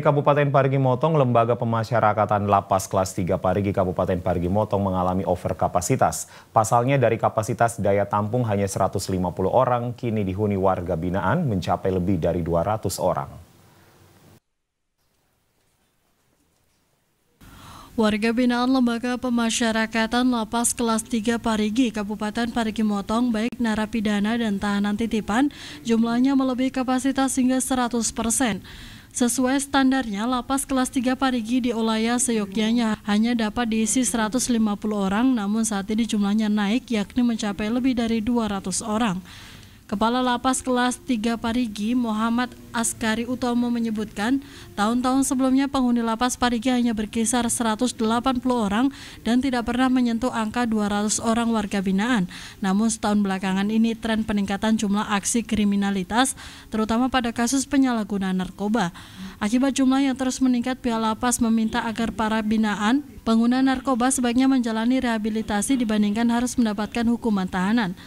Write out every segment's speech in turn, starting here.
Kabupaten Parigi Motong, Lembaga Pemasyarakatan Lapas Kelas 3 Parigi Kabupaten Parigi Motong mengalami overkapasitas. Pasalnya dari kapasitas daya tampung hanya 150 orang, kini dihuni warga binaan mencapai lebih dari 200 orang. Warga binaan Lembaga Pemasyarakatan Lapas Kelas 3 Parigi, Kabupaten Parigi Motong, baik narapidana dan tahanan titipan, jumlahnya melebihi kapasitas hingga 100 persen. Sesuai standarnya, lapas kelas 3 Parigi di Olaya seyogyanya hanya dapat diisi 150 orang, namun saat ini jumlahnya naik yakni mencapai lebih dari 200 orang. Kepala Lapas Kelas 3 Parigi, Muhammad Askari Utomo menyebutkan, tahun-tahun sebelumnya penghuni Lapas Parigi hanya berkisar 180 orang dan tidak pernah menyentuh angka 200 orang warga binaan. Namun setahun belakangan ini tren peningkatan jumlah aksi kriminalitas, terutama pada kasus penyalahgunaan narkoba. Akibat jumlah yang terus meningkat, pihak Lapas meminta agar para binaan pengguna narkoba sebaiknya menjalani rehabilitasi dibandingkan harus mendapatkan hukuman tahanan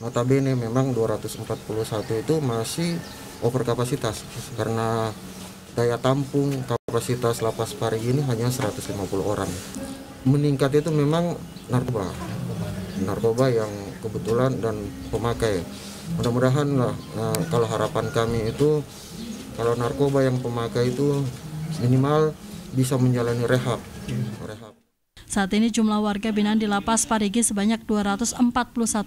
notabene memang 241 itu masih over kapasitas karena daya tampung kapasitas lapas pari ini hanya 150 orang meningkat itu memang narkoba narkoba yang kebetulan dan pemakai mudah-mudahan lah nah, kalau harapan kami itu kalau narkoba yang pemakai itu minimal bisa menjalani rehab rehab saat ini jumlah warga binaan di Lapas Parigi sebanyak 241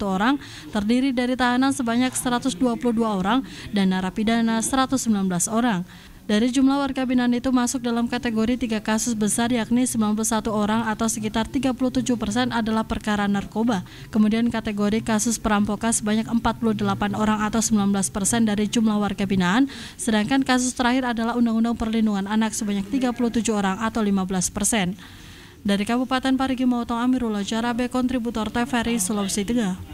orang, terdiri dari tahanan sebanyak 122 orang dan narapidana 119 orang. Dari jumlah warga binaan itu masuk dalam kategori tiga kasus besar yakni 91 orang atau sekitar 37 persen adalah perkara narkoba. Kemudian kategori kasus perampokan sebanyak 48 orang atau 19 persen dari jumlah warga binaan. Sedangkan kasus terakhir adalah Undang-Undang Perlindungan Anak sebanyak 37 orang atau 15 persen. Dari Kabupaten Parigi Mautong Amirullah Jarabe, kontributor TVRI Sulawesi Tengah.